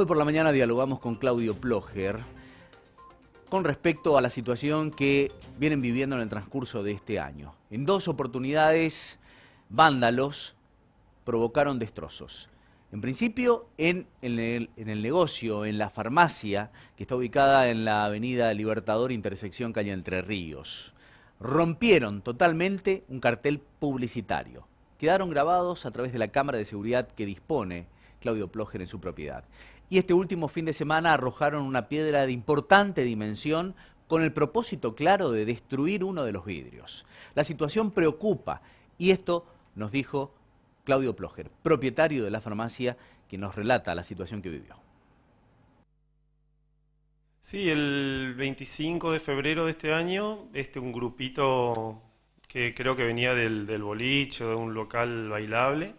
Hoy por la mañana dialogamos con Claudio Plocher con respecto a la situación que vienen viviendo en el transcurso de este año. En dos oportunidades, vándalos provocaron destrozos. En principio, en, el, en, el, negocio, en la farmacia, que está ubicada en la avenida Libertador, intersección Calle Entre Ríos. Rompieron totalmente un cartel publicitario. Quedaron grabados a través de la cámara de seguridad que dispone Claudio Ploger en su propiedad. Y este último fin de semana arrojaron una piedra de importante dimensión con el propósito claro de destruir uno de los vidrios. La situación preocupa y esto nos dijo Claudio Ploger, propietario de la farmacia, que nos relata la situación que vivió. Sí, el 25 de febrero de este año, este, un grupito que creo que venía del, del boliche, de un local bailable,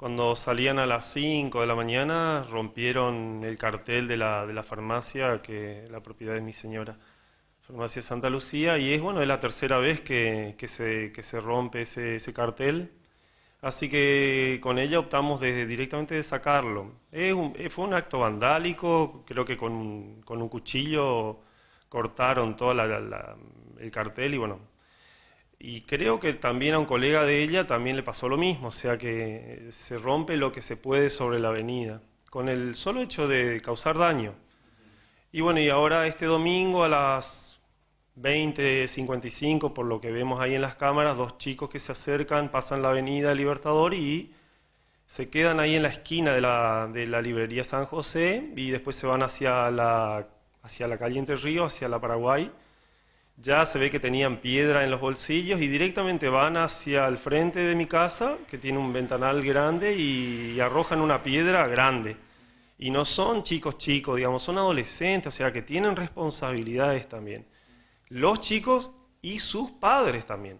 cuando salían a las 5 de la mañana, rompieron el cartel de la, farmacia, que la propiedad de mi señora, Farmacia Santa Lucía, y es, bueno, es la tercera vez que, que, se, rompe ese, cartel. Así que con ella optamos directamente de sacarlo. Eh, fue un acto vandálico, creo que con, un cuchillo cortaron todo el cartel y bueno, y creo que también a un colega de ella también le pasó lo mismo, o sea que eh, se rompe lo que se puede sobre la avenida, con el solo hecho de causar daño. Y bueno, y ahora este domingo a las 20.55, por lo que vemos ahí en las cámaras, dos chicos que se acercan, pasan la avenida Libertador y se quedan ahí en la esquina de la, de la librería San José y después se van hacia la, hacia la calle Entre hacia la Paraguay ya se ve que tenían piedra en los bolsillos y directamente van hacia el frente de mi casa, que tiene un ventanal grande, y, arrojan una piedra grande. Y no son chicos chicos, digamos, son adolescentes, o sea que tienen responsabilidades también. Los chicos y sus padres también.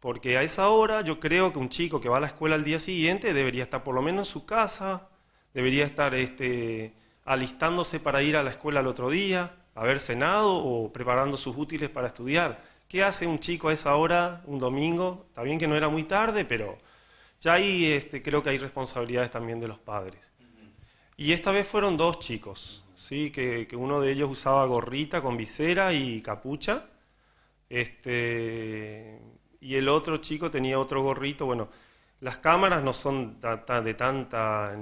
Porque a esa hora yo creo que un chico que va a la escuela al día siguiente debería estar por lo menos en su casa, debería estar este, alistándose para ir a la escuela al otro día haber cenado o preparando sus útiles para estudiar. ¿Qué hace un chico a esa hora, un domingo? Está bien que no era muy tarde, pero ya ahí este, creo que hay responsabilidades también de los padres. Y esta vez fueron dos chicos, ¿sí? que, que uno de ellos usaba gorrita con visera y capucha, este, y el otro chico tenía otro gorrito. Bueno, las cámaras no son de tanta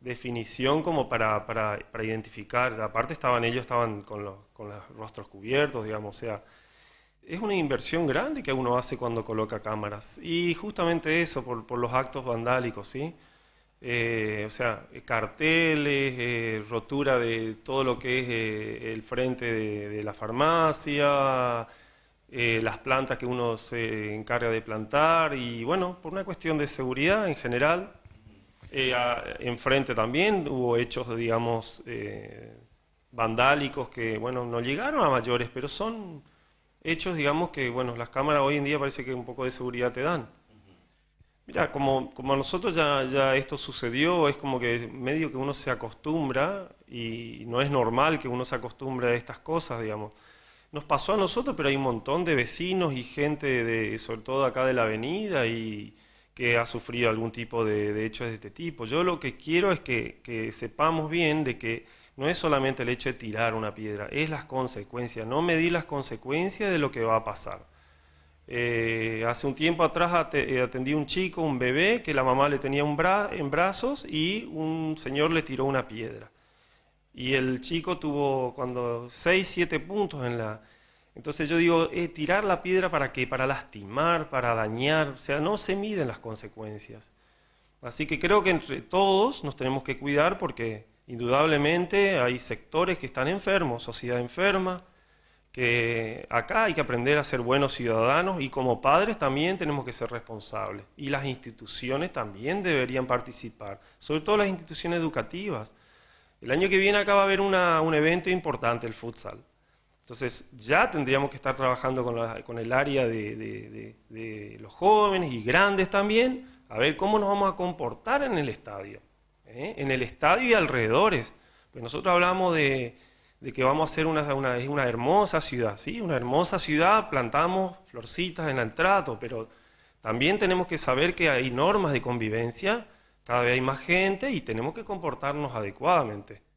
definición como para, para, para identificar. Aparte estaban ellos estaban con los, con los rostros cubiertos, digamos, o sea, es una inversión grande que uno hace cuando coloca cámaras. Y justamente eso, por, por los actos vandálicos, ¿sí? Eh, o sea, eh, carteles, eh, rotura de todo lo que es el frente de la farmacia, las plantas que uno se encarga de plantar y bueno, por una cuestión de seguridad en general, eh, enfrente también hubo hechos, digamos, eh, vandálicos que, bueno, no llegaron a mayores, pero son hechos, digamos, que, bueno, las cámaras hoy en día parece que un poco de seguridad te dan. Mira, como, como a nosotros ya, ya esto sucedió, es como que medio que uno se acostumbra y no es normal que uno se acostumbre a estas cosas, digamos. Nos pasó a nosotros, pero hay un montón de vecinos y gente, de, sobre todo acá de la avenida y que ha sufrido algún tipo de, de, hechos de este tipo. Yo lo que quiero es que, sepamos bien de que no es solamente el hecho de tirar una piedra, es las consecuencias. No medí las consecuencias de lo que va a pasar. Eh, hace un tiempo atrás eh, atendí a un chico, un bebé, que la mamá le tenía un en brazos y un señor le tiró una piedra. Y el chico tuvo cuando 6, 7 puntos en la, entonces yo digo, eh, tirar la piedra para qué? Para lastimar, para dañar, o sea, no se miden las consecuencias. Así que creo que entre todos nos tenemos que cuidar porque indudablemente hay sectores que están enfermos, sociedad enferma, que acá hay que aprender a ser buenos ciudadanos y como padres también tenemos que ser responsables. Y las instituciones también deberían participar, sobre todo las instituciones educativas. El año que viene acá va a haber un evento importante, el futsal. Entonces ya tendríamos que estar trabajando con, el área de, los jóvenes y grandes también, a ver cómo nos vamos a comportar en el estadio, ¿eh? en el estadio y alrededores. Pues nosotros hablamos de, que vamos a ser una, una hermosa ciudad, ¿sí? Una hermosa ciudad, plantamos florcitas en el trato, pero también tenemos que saber que hay normas de convivencia, cada vez hay más gente y tenemos que comportarnos adecuadamente.